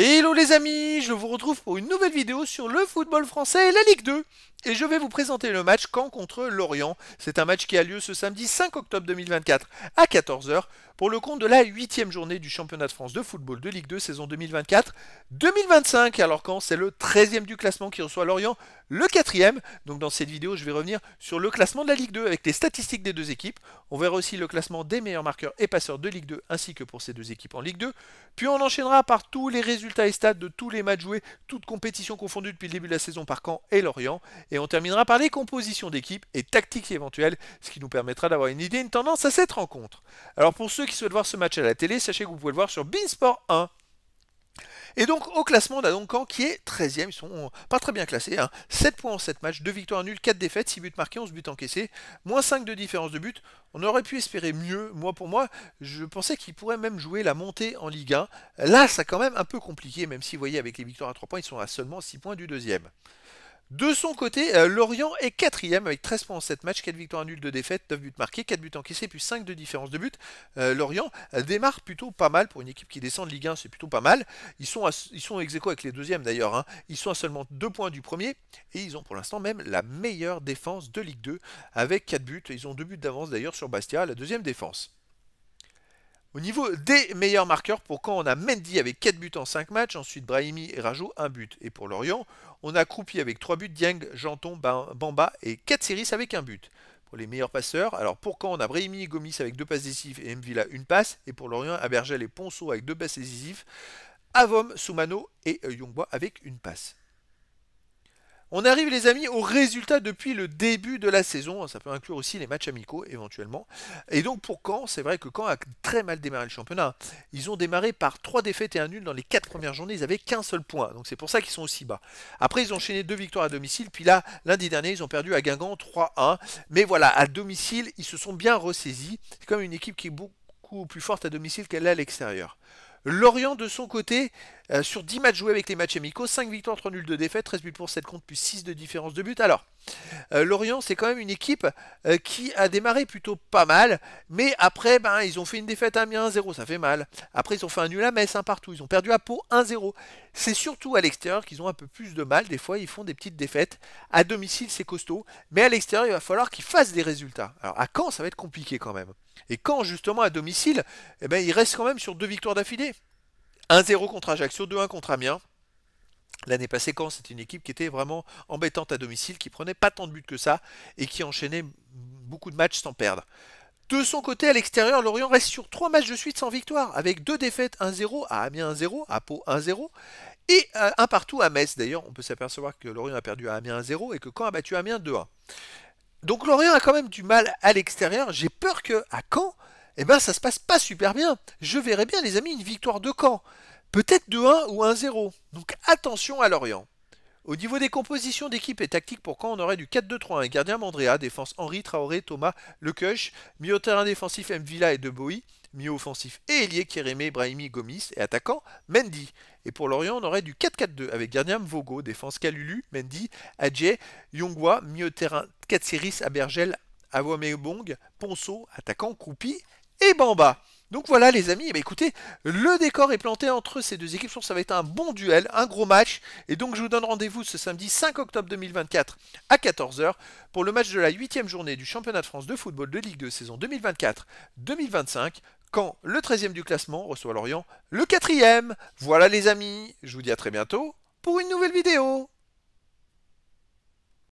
Hello les amis, je vous retrouve pour une nouvelle vidéo sur le football français et la Ligue 2. Et je vais vous présenter le match Caen contre Lorient. C'est un match qui a lieu ce samedi 5 octobre 2024 à 14h pour le compte de la 8 journée du championnat de France de football de Ligue 2 saison 2024-2025. Alors Caen, c'est le 13e du classement qui reçoit Lorient le quatrième, donc dans cette vidéo, je vais revenir sur le classement de la Ligue 2 avec les statistiques des deux équipes. On verra aussi le classement des meilleurs marqueurs et passeurs de Ligue 2 ainsi que pour ces deux équipes en Ligue 2. Puis on enchaînera par tous les résultats et stats de tous les matchs joués, toutes compétitions confondues depuis le début de la saison par Caen et Lorient. Et on terminera par les compositions d'équipes et tactiques éventuelles, ce qui nous permettra d'avoir une idée, une tendance à cette rencontre. Alors pour ceux qui souhaitent voir ce match à la télé, sachez que vous pouvez le voir sur Beansport 1 et donc au classement, on a qui est 13 e ils sont euh, pas très bien classés, 7 hein. points en 7 matchs, 2 victoires nulles, 4 défaites, 6 buts marqués, 11 buts encaissés, moins 5 de différence de but, on aurait pu espérer mieux, moi pour moi, je pensais qu'ils pourraient même jouer la montée en Ligue 1, là ça quand même un peu compliqué, même si vous voyez avec les victoires à 3 points, ils sont à seulement 6 points du deuxième. De son côté, euh, Lorient est quatrième avec 13 points en 7 matchs, 4 victoires nulles, 2 défaites, 9 buts marqués, 4 buts encaissés, puis 5 de différence de but. Euh, Lorient euh, démarre plutôt pas mal pour une équipe qui descend de Ligue 1, c'est plutôt pas mal. Ils sont, ex ils sont avec les deuxièmes d'ailleurs, hein. ils sont à seulement 2 points du premier, et ils ont pour l'instant même la meilleure défense de Ligue 2 avec 4 buts. Ils ont 2 buts d'avance d'ailleurs sur Bastia, la deuxième défense. Au niveau des meilleurs marqueurs, pour quand on a Mendy avec 4 buts en 5 matchs, ensuite Brahimi et Rajo 1 but. Et pour Lorient, on a Kroupi avec 3 buts, Dieng, Janton, Bamba et 4 avec 1 but. Pour les meilleurs passeurs, alors pour quand on a Brahimi et Gomis avec 2 passes décisives et Mvila une passe, et pour Lorient, Abergel et Ponceau avec 2 passes décisives, Avom, Soumano et euh, Yongbois avec une passe. On arrive les amis au résultats depuis le début de la saison, ça peut inclure aussi les matchs amicaux éventuellement. Et donc pour Caen, c'est vrai que Caen a très mal démarré le championnat. Ils ont démarré par 3 défaites et 1 nul dans les 4 premières journées, ils avaient qu'un seul point, donc c'est pour ça qu'ils sont aussi bas. Après ils ont enchaîné 2 victoires à domicile, puis là lundi dernier ils ont perdu à Guingamp 3-1. Mais voilà, à domicile ils se sont bien ressaisis, c'est comme une équipe qui est beaucoup plus forte à domicile qu'elle est à l'extérieur. Lorient, de son côté, euh, sur 10 matchs joués avec les matchs amicaux, 5 victoires, 3 nuls, de défaites, 13 buts pour 7 contre plus 6 de différence de but. Alors, euh, Lorient, c'est quand même une équipe euh, qui a démarré plutôt pas mal, mais après, ben, ils ont fait une défaite à 1-0, ça fait mal. Après, ils ont fait un nul à Metz, un partout, ils ont perdu à Pau 1-0. C'est surtout à l'extérieur qu'ils ont un peu plus de mal, des fois, ils font des petites défaites. À domicile, c'est costaud, mais à l'extérieur, il va falloir qu'ils fassent des résultats. Alors, à quand, ça va être compliqué quand même. Et quand justement à domicile, eh ben, il reste quand même sur deux victoires d'affilée. 1-0 contre Ajaccio, 2-1 contre Amiens. L'année passée, quand c'était une équipe qui était vraiment embêtante à domicile, qui prenait pas tant de buts que ça et qui enchaînait beaucoup de matchs sans perdre. De son côté, à l'extérieur, Lorient reste sur trois matchs de suite sans victoire, avec deux défaites 1-0 à Amiens 1-0, à Pau 1-0, et euh, un partout à Metz. D'ailleurs, on peut s'apercevoir que Lorient a perdu à Amiens 1-0 et que Caen a battu Amiens 2-1. Donc Lorient a quand même du mal à l'extérieur. J'ai peur que à Caen, eh ben ça se passe pas super bien. Je verrais bien les amis une victoire de Caen, peut-être de 1 ou 1-0. Donc attention à Lorient. Au niveau des compositions d'équipe et tactique, pour Caen, on aurait du 4-2-3-1, gardien Mandrea, défense Henri, Traoré, Thomas, Lecoche, milieu terrain défensif Mvilla et Bowie Mieux offensif et ailier Kérémé, Brahimi, Gomis et attaquant Mendy. Et pour Lorient, on aurait du 4-4-2 avec Gerniam, Vogo, défense Kalulu, Mendy, Adjé, Yongwa, mieux terrain Katsiris, Abergel, Awamebong, Ponceau, attaquant Koupi et Bamba. Donc voilà les amis, eh écoutez, le décor est planté entre ces deux équipes, ça va être un bon duel, un gros match, et donc je vous donne rendez-vous ce samedi 5 octobre 2024 à 14h pour le match de la 8 journée du championnat de France de football de Ligue 2 saison 2024-2025 quand le 13e du classement reçoit Lorient le 4e. Voilà les amis, je vous dis à très bientôt pour une nouvelle vidéo.